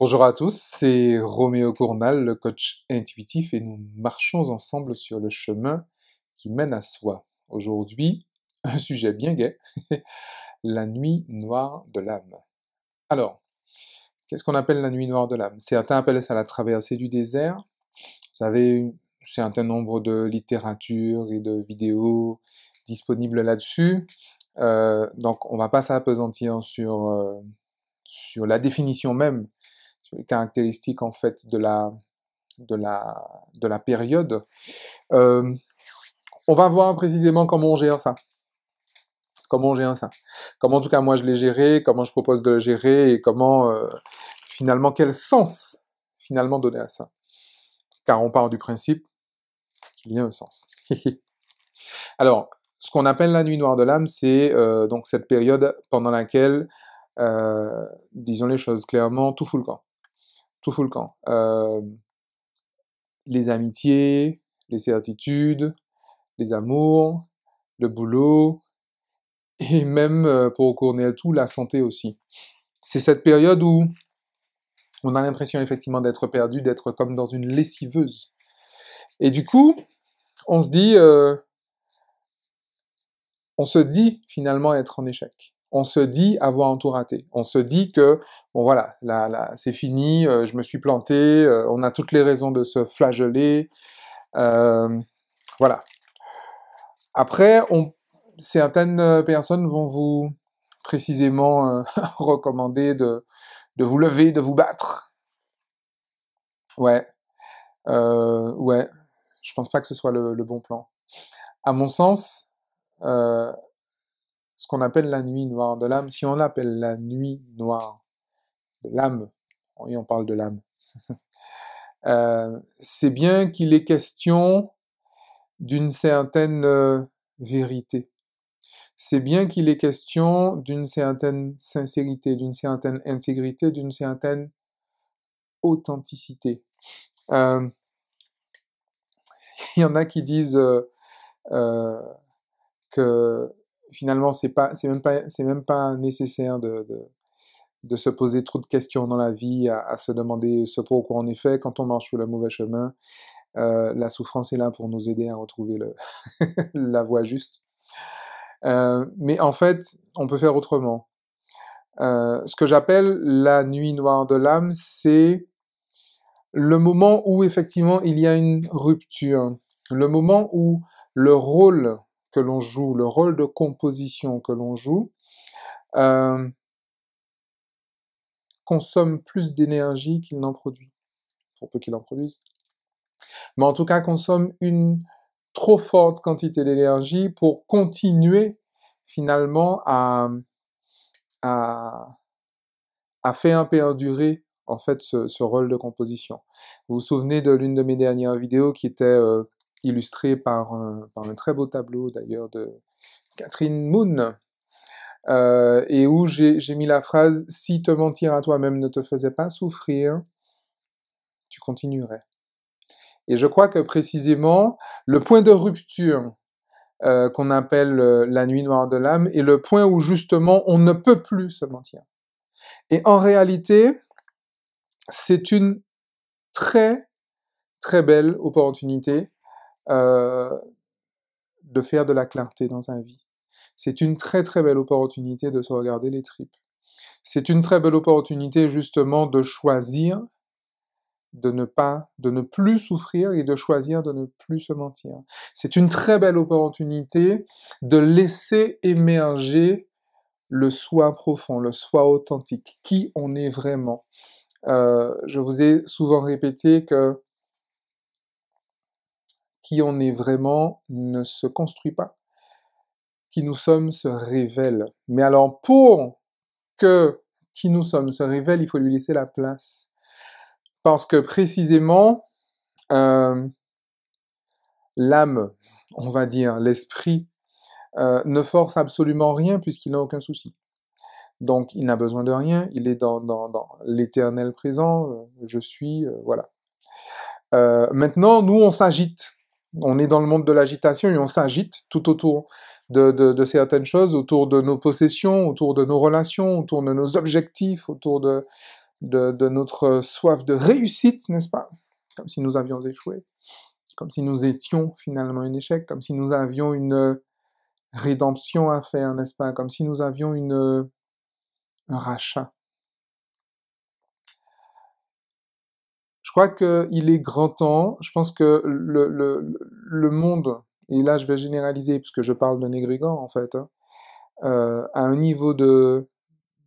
Bonjour à tous, c'est Roméo Cournal, le coach intuitif, et nous marchons ensemble sur le chemin qui mène à soi. Aujourd'hui, un sujet bien gai, la nuit noire de l'âme. Alors, qu'est-ce qu'on appelle la nuit noire de l'âme Certains appellent ça la traversée du désert. Vous savez, un certain nombre de littératures et de vidéos disponibles là-dessus. Euh, donc, on ne va pas s'apesantir sur, euh, sur la définition même caractéristiques en fait de la, de la, de la période. Euh, on va voir précisément comment on gère ça. Comment on gère ça. Comment en tout cas moi je l'ai géré, comment je propose de le gérer et comment euh, finalement quel sens finalement donner à ça. Car on part du principe qu'il y a un sens. Alors, ce qu'on appelle la nuit noire de l'âme, c'est euh, donc cette période pendant laquelle, disons les choses clairement, tout fout le camp tout fout camp. Euh, les amitiés, les certitudes, les amours, le boulot, et même, euh, pour couronner le tout, la santé aussi. C'est cette période où on a l'impression effectivement d'être perdu, d'être comme dans une lessiveuse. Et du coup, on se dit, euh, on se dit finalement être en échec on se dit avoir un tout raté. On se dit que, bon voilà, là, c'est fini, euh, je me suis planté, euh, on a toutes les raisons de se flageller. Euh, voilà. Après, on, certaines personnes vont vous précisément recommander de, vous lever, de vous battre. Ouais. ouais. Je pense pas que ce soit le, le bon plan. À mon sens, ce qu'on appelle la nuit noire de l'âme, si on l'appelle la nuit noire de l'âme, et on parle de l'âme, euh, c'est bien qu'il est question d'une certaine euh, vérité. C'est bien qu'il est question d'une certaine sincérité, d'une certaine intégrité, d'une certaine authenticité. Euh, il y en a qui disent que finalement, c'est pas, c'est même pas, c'est même pas nécessaire de, de, se poser trop de questions dans la vie, à, se demander ce pourquoi en effet, quand on marche sur le mauvais chemin, euh, la souffrance est là pour nous aider à retrouver le la voie juste. Euh, mais en fait, on peut faire autrement. Euh, ce que j'appelle la nuit noire de l'âme, c'est le moment où effectivement il y a une rupture, le moment où le rôle que l'on joue, le rôle de composition que l'on joue, euh, consomme plus d'énergie qu'il n'en produit, pour peu qu'il en produise. Mais en tout cas, consomme une trop forte quantité d'énergie pour continuer finalement à, à, à faire perdurer en fait ce, rôle de composition. Vous vous souvenez de l'une de mes dernières vidéos qui était euh, illustré euh, par un, très beau tableau d'ailleurs de Catherine Moon, euh, et où j'ai mis la phrase Si te mentir à toi-même ne te faisait pas souffrir, tu continuerais. Et je crois que précisément, le point de rupture euh, qu'on appelle la nuit noire de l'âme est le point où justement on ne peut plus se mentir. Et en réalité, c'est une très, très belle opportunité euh, de faire de la clarté dans sa vie. C'est une très très belle opportunité de se regarder les tripes. C'est une très belle opportunité justement de choisir de ne pas, de ne plus souffrir et de choisir de ne plus se mentir. C'est une très belle opportunité de laisser émerger le soi profond, le soi authentique, qui on est vraiment. Euh, je vous ai souvent répété que qui on est vraiment ne se construit pas. Qui nous sommes se révèle. Mais alors pour que qui nous sommes se révèle, il faut lui laisser la place. Parce que précisément, euh, l'âme, on va dire, l'esprit, euh, ne force absolument rien puisqu'il n'a aucun souci. Donc il n'a besoin de rien, il est dans, l'éternel présent, euh, je suis, voilà. maintenant, nous, on s'agite. On est dans le monde de l'agitation et on s'agite tout autour de, certaines choses, autour de nos possessions, autour de nos relations, autour de nos objectifs, autour de, notre soif de réussite, n'est-ce pas Comme si nous avions échoué, comme si nous étions finalement un échec, comme si nous avions une rédemption à faire, n'est-ce pas Comme si nous avions une, un rachat crois qu'il est grand temps, je pense que le, monde, et là je vais généraliser puisque je parle de égrégore en fait, à hein, euh, un niveau de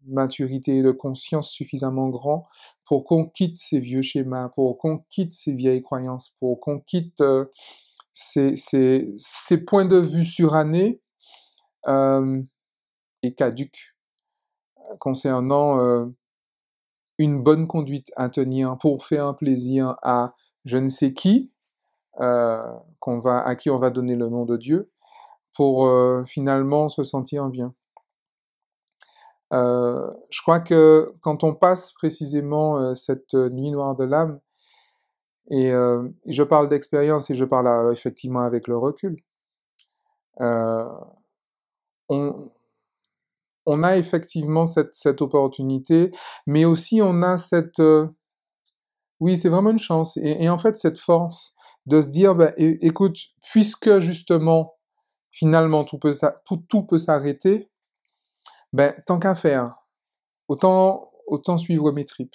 maturité et de conscience suffisamment grand pour qu'on quitte ces vieux schémas, pour qu'on quitte ces vieilles croyances, pour qu'on quitte euh, ces, ces, ces, points de vue surannés euh, et caduques concernant une bonne conduite à tenir pour faire un plaisir à je ne sais qui, euh, qu'on va, à qui on va donner le nom de Dieu, pour euh, finalement se sentir bien. Euh, je crois que quand on passe précisément cette nuit noire de l'âme, et je parle d'expérience et je parle effectivement avec le recul, on, on a effectivement cette, opportunité, mais aussi on a cette... Euh, oui, c'est vraiment une chance. Et, en fait, cette force de se dire, bah, écoute, puisque justement, finalement, tout peut, s'arrêter, ben, tant qu'à faire, autant, autant suivre mes tripes.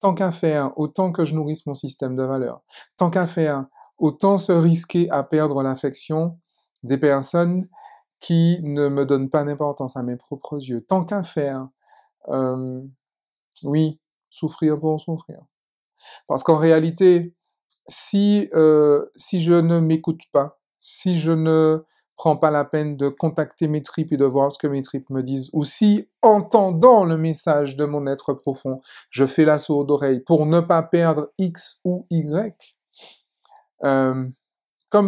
Tant qu'à faire, autant que je nourrisse mon système de valeur. Tant qu'à faire, autant se risquer à perdre l'affection des personnes qui ne me donne pas d'importance à mes propres yeux. Tant qu'à faire, oui, souffrir pour souffrir. Parce qu'en réalité, si, si je ne m'écoute pas, si je ne prends pas la peine de contacter mes tripes et de voir ce que mes tripes me disent, ou si, entendant le message de mon être profond, je fais la sourde oreille pour ne pas perdre X ou Y, comme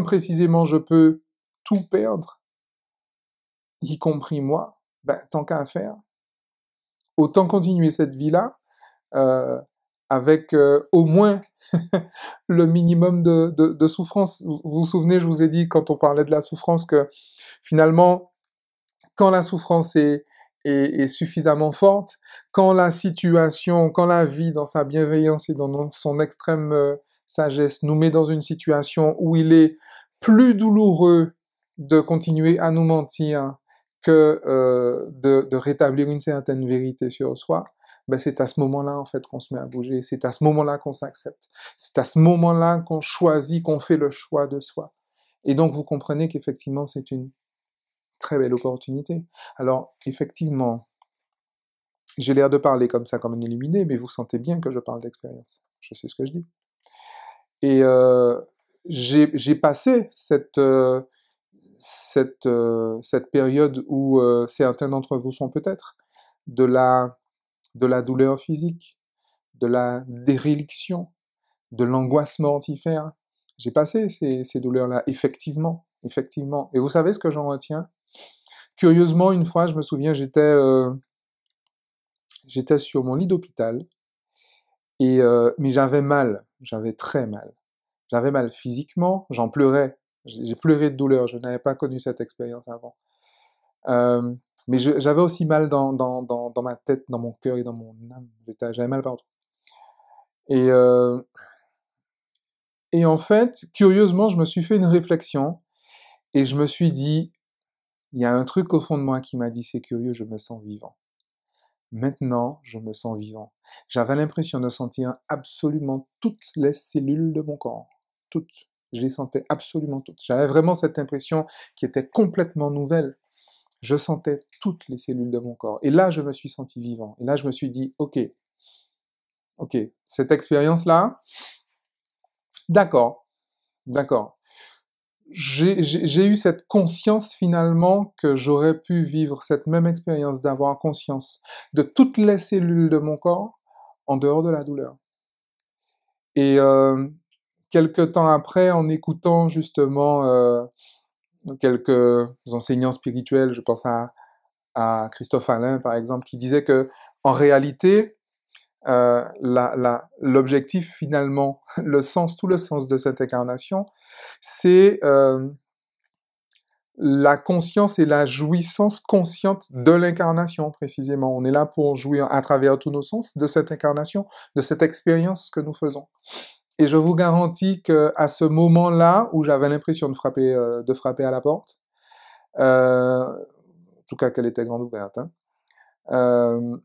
précisément je peux tout perdre, y compris moi, ben, tant qu'à faire, autant continuer cette vie-là euh, avec euh, au moins le minimum de, souffrance. Vous vous souvenez, je vous ai dit quand on parlait de la souffrance que finalement, quand la souffrance est, suffisamment forte, quand la situation, quand la vie dans sa bienveillance et dans son extrême euh, sagesse nous met dans une situation où il est plus douloureux de continuer à nous mentir, que euh, de, rétablir une certaine vérité sur soi, ben c'est à ce moment-là en fait qu'on se met à bouger, c'est à ce moment-là qu'on s'accepte, c'est à ce moment-là qu'on choisit, qu'on fait le choix de soi. Et donc vous comprenez qu'effectivement c'est une très belle opportunité. Alors effectivement, j'ai l'air de parler comme ça, comme un illuminé, mais vous sentez bien que je parle d'expérience. Je sais ce que je dis. Et euh, j'ai passé cette, euh, euh, cette, période où euh, certains d'entre vous sont peut-être, de la, de la douleur physique, de la déréliction, de l'angoisse mortifère. J'ai passé ces, douleurs-là, effectivement, effectivement. Et vous savez ce que j'en retiens Curieusement, une fois, je me souviens, j'étais euh, sur mon lit d'hôpital, et mais j'avais mal, j'avais très mal. J'avais mal physiquement, j'en pleurais j'ai pleuré de douleur, je n'avais pas connu cette expérience avant. Euh, mais j'avais aussi mal dans, dans, dans, ma tête, dans mon cœur et dans mon âme. J'avais mal partout. Et, euh, et en fait, curieusement, je me suis fait une réflexion et je me suis dit, il y a un truc au fond de moi qui m'a dit, c'est curieux, je me sens vivant. Maintenant, je me sens vivant. J'avais l'impression de sentir absolument toutes les cellules de mon corps. Toutes. Je les sentais absolument toutes. J'avais vraiment cette impression qui était complètement nouvelle. Je sentais toutes les cellules de mon corps. Et là, je me suis senti vivant. Et là, je me suis dit, OK, OK, cette expérience-là, d'accord, d'accord. J'ai eu cette conscience finalement que j'aurais pu vivre cette même expérience d'avoir conscience de toutes les cellules de mon corps en dehors de la douleur. Et euh, quelques temps après, en écoutant justement euh, quelques enseignants spirituels, je pense à, à, Christophe Alain par exemple, qui disait que en réalité, euh, l'objectif finalement, le sens, tout le sens de cette incarnation, c'est euh, la conscience et la jouissance consciente de l'incarnation, précisément. On est là pour jouir à travers tous nos sens de cette incarnation, de cette expérience que nous faisons. Et je vous garantis qu'à ce moment-là, où j'avais l'impression de frapper, euh, de frapper à la porte, euh, en tout cas qu'elle était grande ouverte, hein, euh,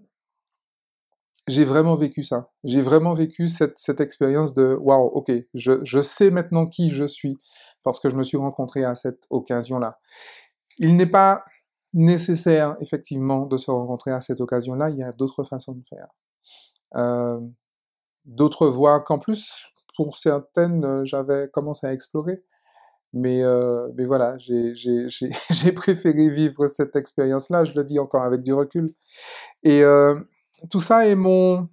j'ai vraiment vécu ça. J'ai vraiment vécu cette, expérience de waouh, ok, je, je, sais maintenant qui je suis parce que je me suis rencontré à cette occasion-là. Il n'est pas nécessaire, effectivement, de se rencontrer à cette occasion-là. Il y a d'autres façons de faire. d'autres voies qu'en plus, pour certaines, euh, j'avais commencé à explorer. Mais, euh, mais voilà, j'ai préféré vivre cette expérience-là, je le dis encore avec du recul. Et euh, tout ça est mon,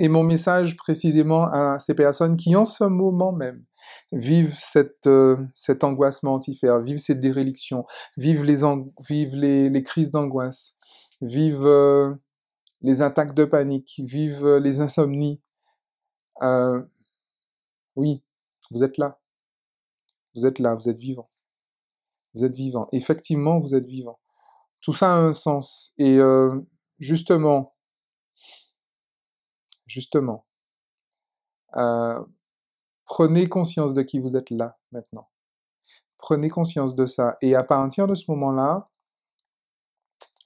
est mon message précisément à ces personnes qui, en ce moment même, vivent cette, cet angoissement antifère, vivent cette déréliction, vivent les, vivent les, les crises d'angoisse, vivent les attaques de panique, vivent les insomnies. Oui, vous êtes là. Vous êtes là, vous êtes vivant. Vous êtes vivant. Effectivement, vous êtes vivant. Tout ça a un sens. Et euh, justement, justement, euh, prenez conscience de qui vous êtes là maintenant. Prenez conscience de ça. Et à partir de ce moment-là,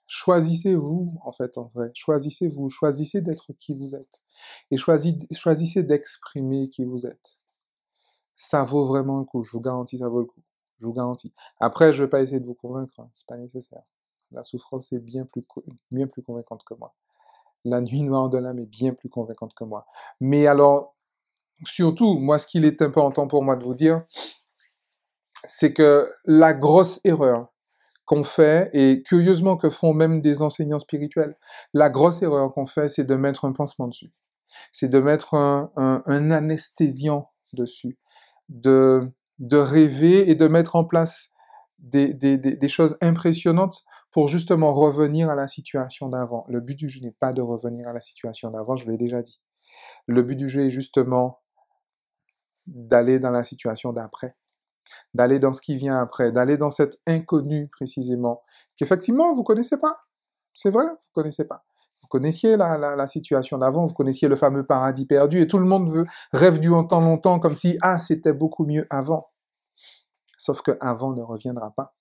choisissez-vous, en fait, en vrai. Choisissez-vous. Choisissez d'être qui vous êtes. Et choisissez d'exprimer qui vous êtes ça vaut vraiment le coup. Je vous garantis, ça vaut le coup. Je vous garantis. Après, je ne vais pas essayer de vous convaincre. ce hein, C'est pas nécessaire. La souffrance est bien plus, bien plus convaincante que moi. La nuit noire de l'âme est bien plus convaincante que moi. Mais alors, surtout, moi, ce qu'il est important pour moi de vous dire, c'est que la grosse erreur qu'on fait, et curieusement que font même des enseignants spirituels, la grosse erreur qu'on fait, c'est de mettre un pansement dessus. C'est de mettre un, un anesthésiant dessus de, rêver et de mettre en place des, choses impressionnantes pour justement revenir à la situation d'avant. Le but du jeu n'est pas de revenir à la situation d'avant, je l'ai déjà dit. Le but du jeu est justement d'aller dans la situation d'après, d'aller dans ce qui vient après, d'aller dans cet inconnu précisément, qu'effectivement vous connaissez pas. C'est vrai, vous connaissez pas connaissiez la, situation d'avant, vous connaissiez le fameux paradis perdu, et tout le monde veut, rêve du temps longtemps comme si, ah, c'était beaucoup mieux avant. Sauf que avant ne reviendra pas.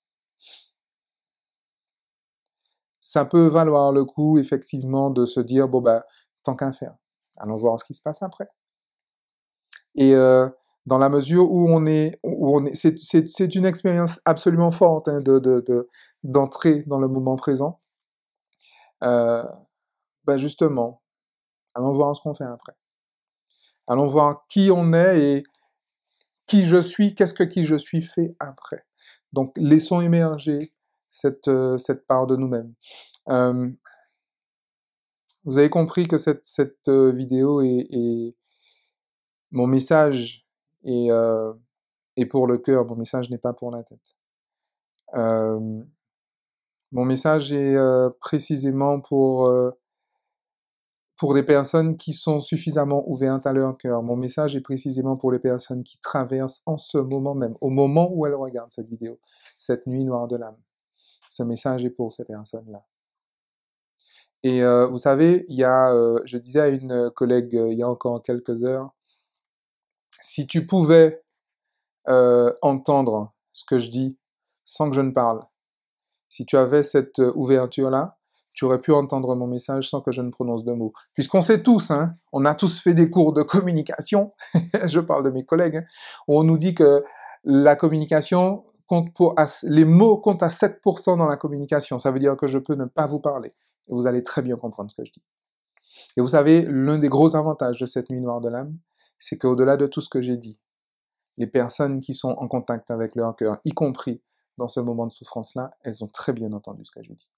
Ça peut valoir le coup, effectivement, de se dire, bon, ben, tant qu'à faire, allons voir ce qui se passe après. Et euh, dans la mesure où on est, où on est, c'est, une expérience absolument forte hein, de, d'entrer dans le moment présent. Euh, bah, justement, allons voir ce qu'on fait après. Allons voir qui on est et qui je suis, qu'est-ce que qui je suis fait après. Donc laissons émerger cette, euh, cette part de nous-mêmes. vous avez compris que cette, cette euh, vidéo est, mon message euh, est, pour le cœur, mon message n'est pas pour la tête. mon message est précisément pour pour des personnes qui sont suffisamment ouvertes à leur cœur. Mon message est précisément pour les personnes qui traversent en ce moment même, au moment où elles regardent cette vidéo, cette nuit noire de l'âme. Ce message est pour ces personnes-là. Et euh, vous savez, il y a, euh, je disais à une collègue euh, il y a encore quelques heures, si tu pouvais euh, entendre ce que je dis sans que je ne parle, si tu avais cette ouverture-là, tu aurais pu entendre mon message sans que je ne prononce de mots. Puisqu'on sait tous, hein, on a tous fait des cours de communication, je parle de mes collègues, où hein, on nous dit que la communication compte pour, les mots comptent à 7% dans la communication. Ça veut dire que je peux ne pas vous parler. Et vous allez très bien comprendre ce que je dis. Et vous savez, l'un des gros avantages de cette nuit noire de l'âme, c'est qu'au-delà de tout ce que j'ai dit, les personnes qui sont en contact avec leur cœur, y compris dans ce moment de souffrance-là, elles ont très bien entendu ce que j'ai dit.